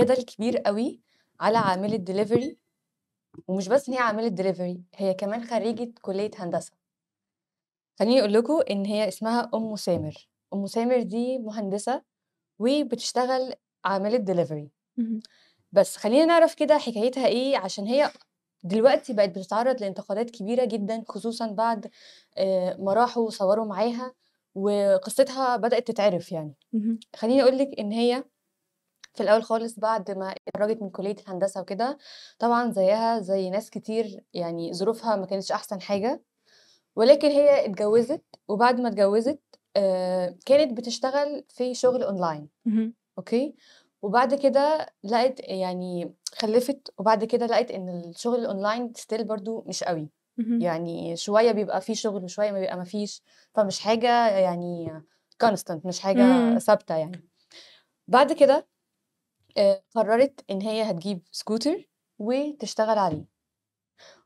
جدل كبير قوي على عامله دليفري ومش بس ان هي عامله دليفري هي كمان خريجه كليه هندسه خليني اقول لكم ان هي اسمها ام سامر ام سامر دي مهندسه وبتشتغل عامله دليفري بس خلينا نعرف كده حكايتها ايه عشان هي دلوقتي بقت بتتعرض لانتقادات كبيره جدا خصوصا بعد آه، ما راحوا وصوروا معاها وقصتها بدات تتعرف يعني خليني اقول لك ان هي في الاول خالص بعد ما اتخرجت من كليه الهندسه وكده طبعا زيها زي ناس كتير يعني ظروفها ما كانتش احسن حاجه ولكن هي اتجوزت وبعد ما اتجوزت آه، كانت بتشتغل في شغل اونلاين اوكي وبعد كده لقت يعني خلفت وبعد كده لقت ان الشغل الاونلاين ستيل برضو مش قوي يعني شويه بيبقى فيه شغل وشويه ما بيبقى ما فيش فمش حاجه يعني كونستنت مش حاجه ثابته يعني بعد كده آه، قررت إن هي هتجيب سكوتر وتشتغل عليه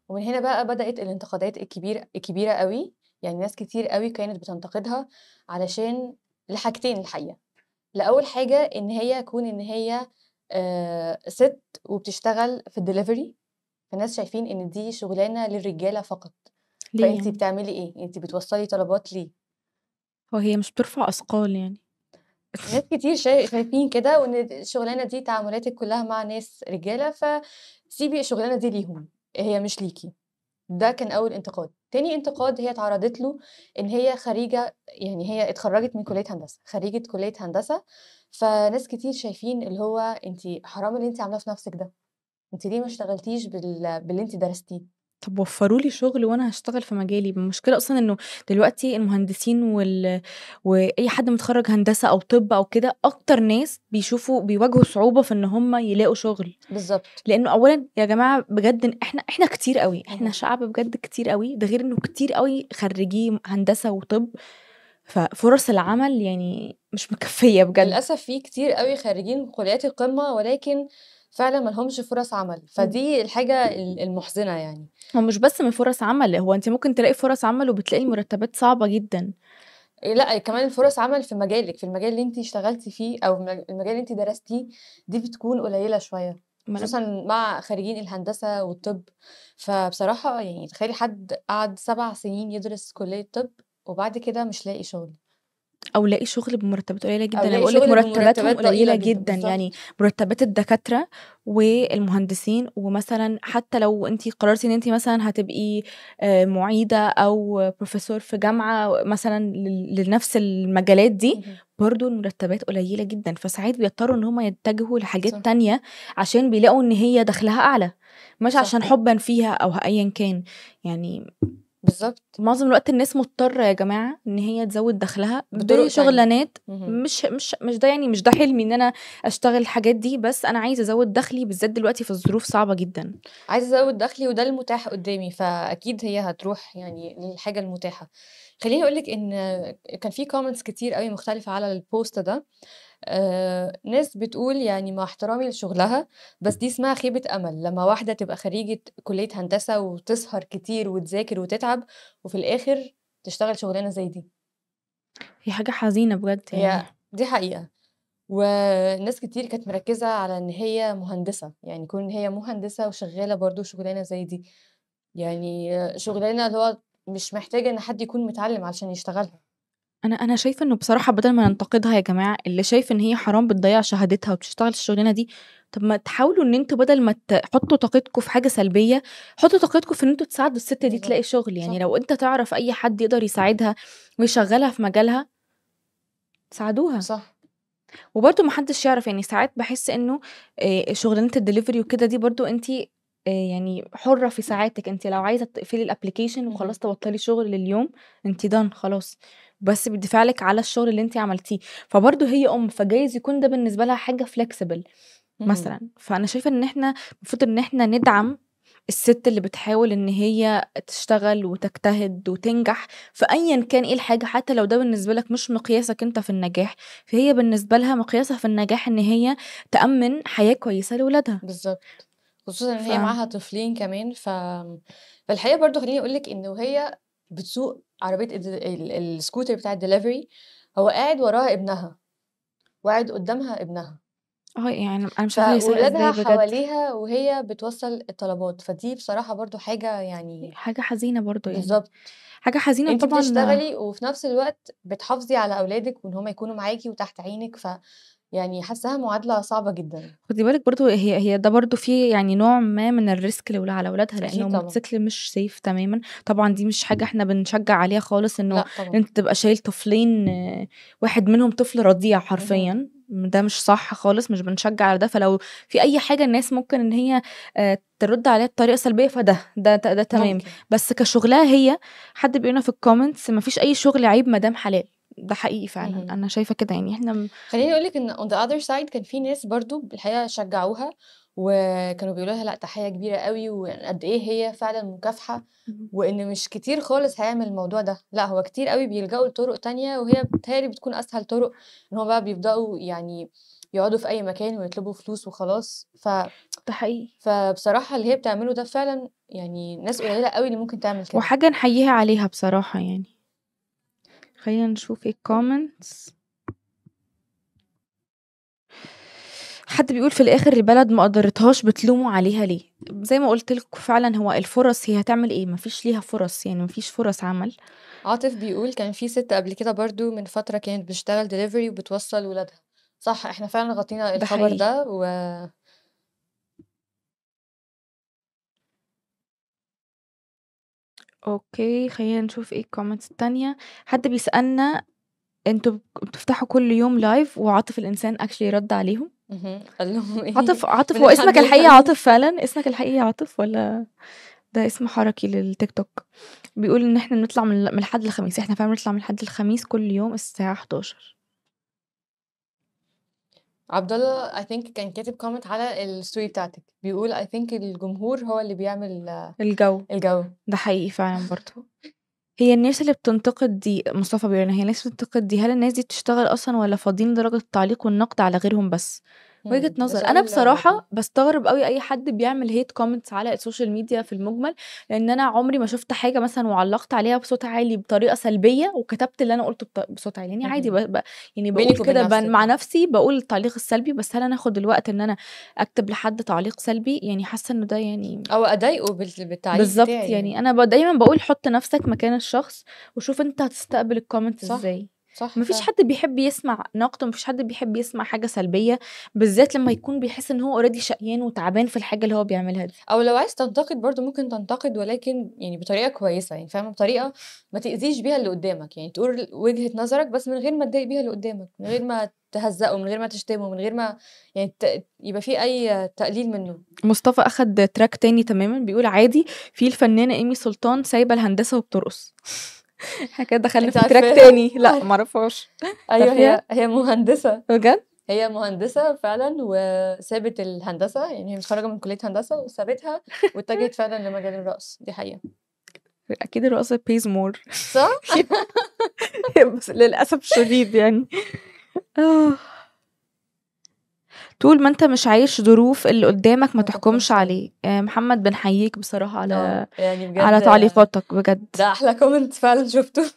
ومن هنا بقى بدأت الانتقادات الكبيرة الكبيرة قوي يعني ناس كتير قوي كانت بتنتقدها علشان لحاجتين الحقيقة لأول حاجة إن هي كون إن هي آه، ست وبتشتغل في الدليفري فالناس شايفين إن دي شغلانة للرجالة فقط فأنتي يعني؟ بتعملي إيه؟ أنتي بتوصلي طلبات ليه؟ وهي مش بترفع أثقال يعني ناس كتير شايفين كده وان الشغلانه دي تعاملاتك كلها مع ناس رجاله فسيبي الشغلانه دي ليهم هي مش ليكي ده كان اول انتقاد تاني انتقاد هي تعرضت له ان هي خريجه يعني هي اتخرجت من كليه هندسه خريجه كليه هندسه فناس كتير شايفين اللي هو انت حرام اللي انت عاملاه في نفسك ده انت ليه ما اشتغلتيش بال... باللي انت درستيه طب وفروا لي شغل وانا هشتغل في مجالي المشكله اصلا انه دلوقتي المهندسين وال... واي حد متخرج هندسه او طب او كده اكتر ناس بيشوفوا بيواجهوا صعوبه في ان هم يلاقوا شغل بالظبط لانه اولا يا جماعه بجد احنا احنا كتير قوي احنا شعب بجد كتير قوي ده غير انه كتير قوي خريجي هندسه وطب ففرص العمل يعني مش مكفيه بجد للاسف في كتير قوي خريجين كليات القمه ولكن فعلا ما لهمش فرص عمل إمم. فدي الحاجه المحزنه يعني هو مش بس من فرص عمل هو انت ممكن تلاقي فرص عمل وبتلاقي إمم. المرتبات صعبه جدا إيه، لا كمان فرص عمل في مجالك في المجال اللي انت اشتغلتي فيه او المجال اللي انت درستيه دي بتكون قليله شويه خصوصا مع خريجين الهندسه والطب فبصراحه يعني تخيلي حد قعد سبع سنين يدرس كليه طب وبعد كده مش لاقي شغل او لاقي شغل بمرتبات قليله جدا انا بقول لك مرتباتهم قليله جدا, يعني مرتبات الدكاتره والمهندسين ومثلا حتى لو انت قررتي ان انت مثلا هتبقي آه، معيده او بروفيسور في جامعه مثلا لنفس المجالات دي برضو المرتبات قليله جدا فساعات بيضطروا ان هم يتجهوا لحاجات تانية عشان بيلاقوا ان هي دخلها اعلى مش عشان حبا فيها او ايا كان يعني بالظبط معظم الوقت الناس مضطره يا جماعه ان هي تزود دخلها بطرق شغلانات مش مش مش ده يعني مش ده حلمي ان انا اشتغل الحاجات دي بس انا عايزه ازود دخلي بالذات دلوقتي في الظروف صعبه جدا عايزه ازود دخلي وده المتاح قدامي فاكيد هي هتروح يعني للحاجه المتاحه خليني اقول لك ان كان في كومنتس كتير قوي مختلفه على البوست ده آه ناس بتقول يعني مع احترامي لشغلها بس دي اسمها خيبة أمل لما واحدة تبقى خريجة كلية هندسة وتسهر كتير وتذاكر وتتعب وفي الآخر تشتغل شغلانة زي دي هي حاجة حزينة بجد يعني دي حقيقة وناس كتير كانت مركزة على إن هي مهندسة يعني كون إن هي مهندسة وشغالة برضو شغلانة زي دي يعني شغلانة اللي هو مش محتاجة إن حد يكون متعلم علشان يشتغلها أنا أنا شايفة إنه بصراحة بدل ما ننتقدها يا جماعة، اللي شايف إن هي حرام بتضيّع شهادتها وبتشتغل الشغلانة دي، طب ما تحاولوا إن انتوا بدل ما تحطّوا طاقتكم في حاجة سلبية، حطّوا طاقتكم في إن انتوا تساعدوا الست دي تلاقي شغل، يعني صح. لو أنت تعرف أي حد يقدر يساعدها ويشغّلها في مجالها ساعدوها. صح. وبرضه ما حدّش يعرف، يعني ساعات بحس إنه آه، شغلانة الدليفري وكده دي برضه أنتِ آه، يعني حُرّة في ساعاتِك، أنتِ لو عايزة تقفلي الابلكيشن وخلاص تبطّلي شغل لليوم، أنتِ دان خلاص. بس بيدفع لك على الشغل اللي انت عملتيه فبرضه هي ام فجايز يكون ده بالنسبه لها حاجه فلكسبل مثلا فانا شايفه ان احنا المفروض ان احنا ندعم الست اللي بتحاول ان هي تشتغل وتجتهد وتنجح في ايا كان ايه الحاجه حتى لو ده بالنسبه لك مش مقياسك انت في النجاح فهي بالنسبه لها مقياسها في النجاح ان هي تامن حياه كويسه لاولادها بالظبط خصوصا ان ف... هي معاها طفلين كمان ف فالحقيقه برضو خليني اقول لك ان وهي بتسوق عربيه السكوتر بتاع الدليفري هو قاعد وراها ابنها وقاعد قدامها ابنها اه يعني انا مش عارفه ولادها حواليها وهي بتوصل الطلبات فدي بصراحه برضو حاجه يعني حاجه حزينه برضو يعني بالظبط حاجه حزينه انت طبعا انت بتشتغلي وفي نفس الوقت بتحافظي على اولادك وان هم يكونوا معاكي وتحت عينك ف يعني حاساها معادله صعبه جدا خدي بالك برضو هي هي ده برضو في يعني نوع ما من الريسك لو على اولادها لانه الموتوسيكل مش سيف تماما طبعا دي مش حاجه احنا بنشجع عليها خالص انه انت تبقى شايل طفلين واحد منهم طفل رضيع حرفيا ده مش صح خالص مش بنشجع على ده فلو في اي حاجه الناس ممكن ان هي آه، ترد عليها بطريقه سلبيه فده ده ده, ده تمام ممكن. بس كشغلها هي حد بيقولنا في الكومنتس مفيش اي شغل عيب مدام حلال ده حقيقي فعلا مم. انا شايفه كده يعني احنا م... خليني اقول لك ان اون ذا اذر سايد كان في ناس برضو بالحقيقه شجعوها وكانوا بيقولوا لها لا تحيه كبيره قوي وقد ايه هي فعلا مكافحه وان مش كتير خالص هيعمل الموضوع ده لا هو كتير قوي بيلجأوا لطرق تانية وهي بتهيألي بتكون اسهل طرق ان هو بقى بيبداوا يعني يقعدوا في اي مكان ويطلبوا فلوس وخلاص ف ده حقيقي فبصراحه اللي هي بتعمله ده فعلا يعني ناس قليله قوي اللي ممكن تعمل كده وحاجه نحييها عليها بصراحه يعني خلينا نشوف الكومنتس حد بيقول في الاخر البلد ما قدرتهاش بتلوموا عليها ليه زي ما قلت لكم فعلا هو الفرص هي هتعمل ايه مفيش ليها فرص يعني مفيش فرص عمل عاطف بيقول كان في ست قبل كده برضو من فتره كانت بتشتغل دليفري وبتوصل ولادها صح احنا فعلا غطينا الخبر ده, ده و أوكي، خلّينا نشوف إيه الكومنتس التانية. حد بيسألنا انتوا بتفتحوا كل يوم live وعاطف الإنسان actually رَد عليهم. قال لهم إيه؟ عاطف عاطف هو اسمك يعني؟ الحقيقي عاطف فعلًا؟ اسمك الحقيقي عاطف ولا ده اسم حركي للتيك توك؟ بيقول إن إحنا بنطلع من من الخميس إحنا فعلًا بنطلع من الحد الخميس كل يوم الساعة 11 عبد الله اي ثينك كان كاتب كومنت على الستوري بتاعتك بيقول اي ثينك الجمهور هو اللي بيعمل الجو الجو ده حقيقي فعلا برضه هي الناس اللي بتنتقد دي مصطفى بيقول هي الناس بتنتقد دي هل الناس دي بتشتغل اصلا ولا فاضيين لدرجه التعليق والنقد على غيرهم بس وجهه نظر انا بصراحه بستغرب قوي اي حد بيعمل هيت كومنتس على السوشيال ميديا في المجمل لان انا عمري ما شفت حاجه مثلا وعلقت عليها بصوت عالي بطريقه سلبيه وكتبت اللي انا قلته بصوت عالي يعني عادي بقى يعني بقول كده مع نفسي بقول التعليق السلبي بس هل انا اخد الوقت ان انا اكتب لحد تعليق سلبي يعني حاسه انه ده يعني او اضايقه بالتعليق بالظبط يعني. انا دايما بقول حط نفسك مكان الشخص وشوف انت هتستقبل الكومنتس ازاي صح مفيش فيش حد بيحب يسمع نقد فيش حد بيحب يسمع حاجه سلبيه بالذات لما يكون بيحس ان هو اوريدي شقيان وتعبان في الحاجه اللي هو بيعملها دي او لو عايز تنتقد برضو ممكن تنتقد ولكن يعني بطريقه كويسه يعني فاهمه بطريقه ما تاذيش بيها اللي قدامك يعني تقول وجهه نظرك بس من غير ما تضايق بيها اللي قدامك من غير ما تهزقه من غير ما تشتمه من غير ما يعني ت... يبقى في اي تقليل منه مصطفى اخد تراك تاني تماما بيقول عادي في الفنانه ايمي سلطان سايبه الهندسه وبترقص احنا كده دخلنا في تراك تاني لا معرفهاش ايوه هي هي مهندسه بجد هي مهندسه فعلا وسابت الهندسه يعني هي متخرجه من كليه هندسه وسابتها واتجهت فعلا لمجال الرقص دي حقيقه اكيد الرقص بيز مور صح للاسف الشديد يعني طول ما أنت مش عايش ظروف اللي قدامك ما تحكمش عليه آه، محمد بنحييك بصراحة على آه، يعني بجد على تعليقاتك بجد ده احلى كومنت فعلا شفته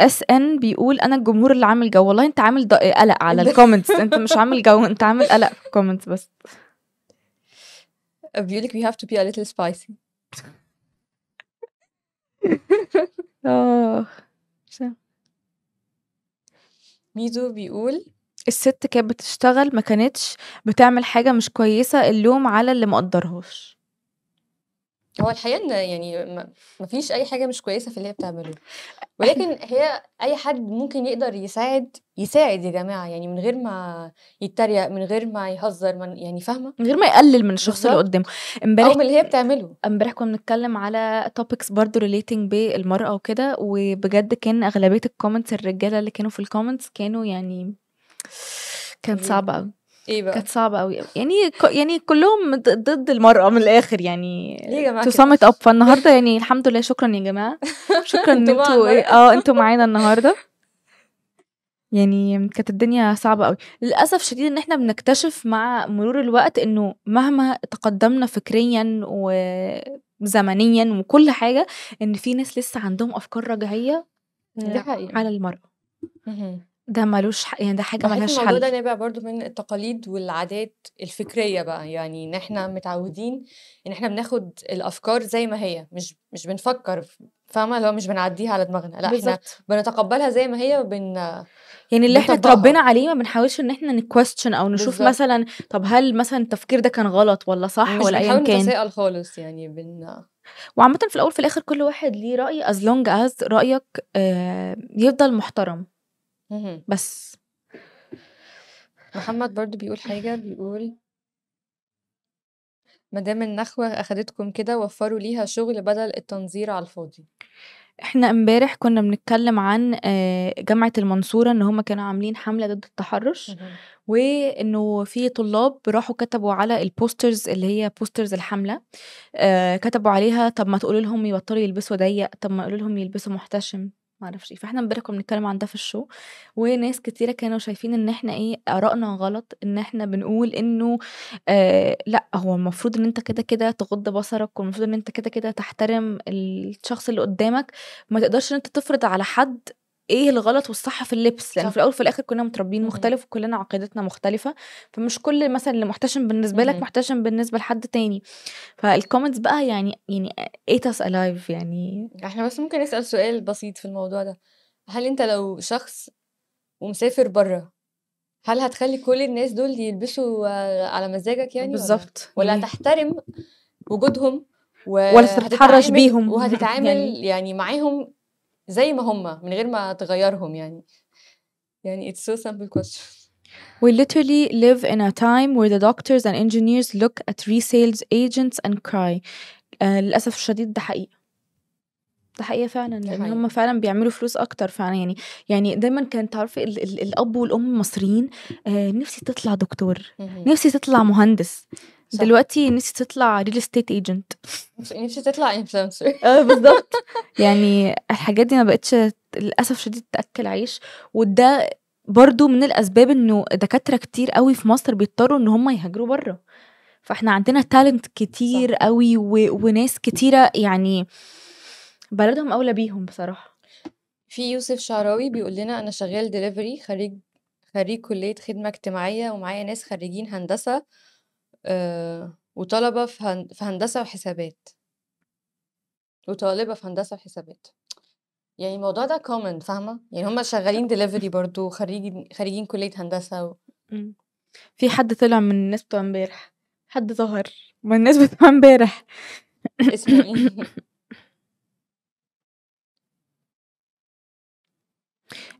اس ان بيقول انا الجمهور اللي عامل جو والله انت عامل إيه، قلق على الكومنتس انت مش عامل جو انت عامل قلق في الكومنتس بس آه، بيقولك we have to be a little spicy اه ميزو بيقول الست كانت بتشتغل ما كانتش بتعمل حاجة مش كويسة، اللوم على اللي ما قدّرهاش. هو الحقيقة إن يعني ما فيش أي حاجة مش كويسة في اللي هي بتعمله، ولكن هي أي حد ممكن يقدر يساعد، يساعد يا جماعة، يعني من غير ما يتريق، من غير ما يهزّر، من يعني فاهمة؟ من غير ما يقلل من الشخص اللي قدّامه. إمبارح أو من اللي هي بتعمله. إمبارح كنا بنتكلم على توبكس برضه ريليتنج بالمرأة وكده، وبجد كان أغلبية الكومنتس الرجالة اللي كانوا في الكومنتس كانوا يعني كانت صعبه قوي ايه بقى كانت صعبه قوي يعني يعني كلهم ضد المراه من الاخر يعني ليه يا جماعه تو اب فالنهارده يعني الحمد لله شكرا يا جماعه شكرا ان انتوا اه انتوا معانا النهارده يعني كانت الدنيا صعبه قوي للاسف شديد ان احنا بنكتشف مع مرور الوقت انه مهما تقدمنا فكريا وزمنيا وكل حاجه ان في ناس لسه عندهم افكار رجعيه على المراه ده ملوش حق يعني ده حاجه ملهاش حل الموضوع ده نابع برضو من التقاليد والعادات الفكريه بقى يعني ان احنا متعودين ان احنا بناخد الافكار زي ما هي مش مش بنفكر فاهمه لو مش بنعديها على دماغنا لا بالزبط. احنا بنتقبلها زي ما هي وبن يعني اللي احنا اتربينا عليه ما بنحاولش ان احنا نكويستشن او نشوف بالزبط. مثلا طب هل مثلا التفكير ده كان غلط ولا صح مش ولا ايا كان مش خالص يعني بن وعامة في الأول في الآخر كل واحد ليه رأي از لونج از رأيك آه، يفضل محترم بس محمد برضو بيقول حاجة بيقول مدام النخوة أخدتكم كده وفروا ليها شغل بدل التنظير على الفاضي احنا امبارح كنا بنتكلم عن آه، جامعة المنصورة ان هم كانوا عاملين حملة ضد التحرش وانه في طلاب راحوا كتبوا على البوسترز اللي هي بوسترز الحملة آه، كتبوا عليها طب ما تقولوا لهم يبطلوا يلبسوا ضيق طب ما تقولوا لهم يلبسوا محتشم ما اعرفش إيه، فاحنا امبارح كنا بنتكلم عن ده في الشو وناس كتيره كانوا شايفين ان احنا ايه ارائنا غلط ان احنا بنقول انه آه لا هو المفروض ان انت كده كده تغض بصرك والمفروض ان انت كده كده تحترم الشخص اللي قدامك ما تقدرش ان انت تفرض على حد ايه الغلط والصح في اللبس لان صح. في الاول وفي الاخر كنا متربيين مختلف وكلنا عقيدتنا مختلفه فمش كل مثلا اللي محتشم بالنسبه لك محتشم بالنسبه لحد تاني فالكومنتس بقى يعني يعني ايه اس الايف يعني احنا بس ممكن نسال سؤال بسيط في الموضوع ده هل انت لو شخص ومسافر بره هل هتخلي كل الناس دول يلبسوا على مزاجك يعني بالظبط ولا, ولا هتحترم وجودهم و... ولا تتحرش بيهم وهتتعامل يعني, يعني معاهم زي ما هم من غير ما تغيرهم يعني يعني it's so simple question We literally live in a time where the doctors and engineers look at resales agents and cry. Uh, للأسف الشديد ده حقيقة. ده حقيقة فعلا لأن هم فعلا بيعملوا فلوس أكتر فعلا يعني يعني دايما كان تعرفي ال ال الأب والأم المصريين آه نفسي تطلع دكتور نفسي تطلع مهندس صح. دلوقتي نفسي تطلع ريل استيت ايجنت نفسي تطلع انفلونسر اه بالظبط يعني الحاجات دي ما بقتش للاسف شديد تاكل عيش وده برضو من الاسباب انه دكاتره كتير قوي في مصر بيضطروا ان هم يهاجروا بره فاحنا عندنا تالنت كتير صح. قوي و... وناس كتيره يعني بلدهم اولى بيهم بصراحه في يوسف شعراوي بيقول لنا انا شغال دليفري خريج خريج كليه خدمه اجتماعيه ومعايا ناس خريجين هندسه آه، وطلبة في هندسة وحسابات وطالبة في هندسة وحسابات يعني الموضوع ده كومن فاهمة يعني هم شغالين دليفري برضو خريجين خريجين كلية هندسة و... في حد طلع من الناس بتوع امبارح حد ظهر من الناس بتوع امبارح اسمه ايه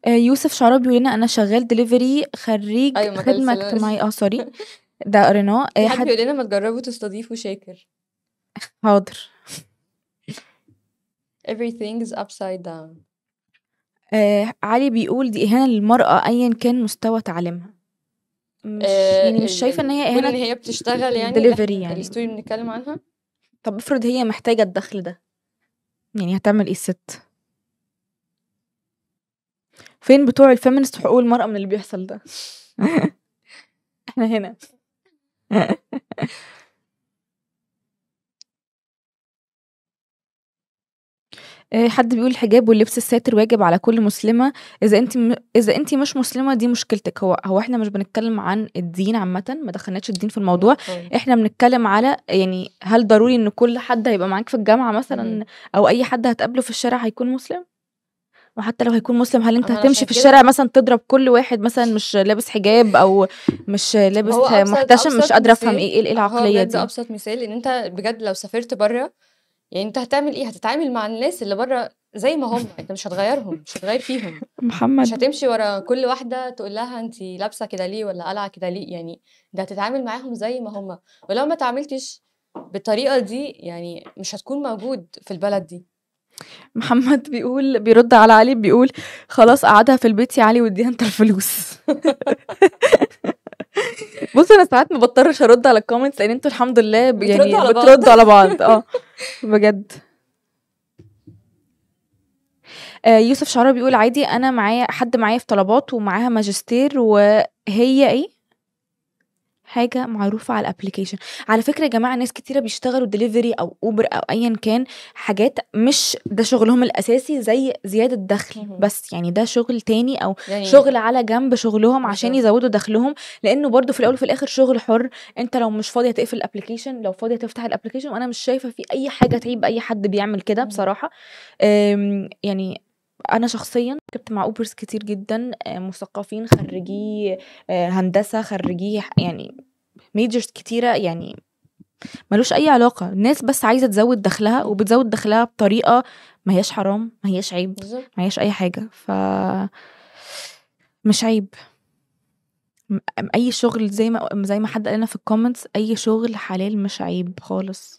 آه، يوسف شعراوي بيقول لنا انا شغال دليفري خريج أيوة خدمه اجتماعيه اه سوري ده قريناه اي آه، حد بيقول لنا ما تجربوا تستضيفوا شاكر حاضر everything is upside down آه علي بيقول دي إهانة للمرأة أيا كان مستوى تعليمها مش آه يعني مش شايفة إن هي إهانة إن هي بتشتغل يعني دليفري يعني الستوري بنتكلم عنها طب افرض هي محتاجة الدخل ده يعني هتعمل إيه الست؟ فين بتوع الفيمنست حقوق المرأة من اللي بيحصل ده؟ احنا هنا آه، حد بيقول الحجاب واللبس الساتر واجب على كل مسلمة، إذا أنتِ م إذا أنتِ مش مسلمة دي مشكلتِك، هو هو إحنا مش بنتكلّم عن الدين عامةً، ما دخلناش الدين في الموضوع، إحنا بنتكلّم على يعني هل ضروري إن كل حد هيبقى معاك في الجامعة مثلًا أو أي حد هتقابله في الشارع هيكون مسلم؟ وحتى لو هيكون مسلم هل انت هتمشي في الشارع مثلا تضرب كل واحد مثلا مش لابس حجاب او مش لابس محتشم مش قادره افهم ايه ايه العقليه دي ابسط مثال ان انت بجد لو سافرت بره يعني انت هتعمل ايه هتتعامل مع الناس اللي بره زي ما هم انت مش هتغيرهم مش هتغير فيهم محمد مش هتمشي ورا كل واحده تقول لها انت لابسه كده ليه ولا قلعه كده ليه يعني ده هتتعامل معاهم زي ما هم ولو ما تعاملتش بالطريقه دي يعني مش هتكون موجود في البلد دي محمد بيقول بيرد على علي بيقول خلاص قعدها في البيت يا علي واديها انت الفلوس بص انا ساعات ما بضطرش ارد على الكومنتس لان انتوا الحمد لله يعني بتردوا على بعض اه بجد آه، يوسف شعراوي بيقول عادي انا معايا حد معايا في طلبات ومعاها ماجستير وهي ايه حاجه معروفه على الابلكيشن على فكره يا جماعه ناس كتيره بيشتغلوا دليفري او اوبر او ايا كان حاجات مش ده شغلهم الاساسي زي زياده دخل بس يعني ده شغل تاني او يعني شغل على جنب شغلهم عشان يزودوا دخلهم لانه برده في الاول وفي الاخر شغل حر انت لو مش فاضي هتقفل الابلكيشن لو فاضي هتفتح الابلكيشن وانا مش شايفه في اي حاجه تعيب اي حد بيعمل كده بصراحه يعني انا شخصيا ركبت مع اوبرز كتير جدا آه، مثقفين خريجي آه، هندسه خريجي يعني ميجرز كتيره يعني ملوش اي علاقه الناس بس عايزه تزود دخلها وبتزود دخلها بطريقه ما هيش حرام ما هيش عيب ما هيش اي حاجه ف مش عيب اي شغل زي ما زي ما حد قالنا في الكومنتس اي شغل حلال مش عيب خالص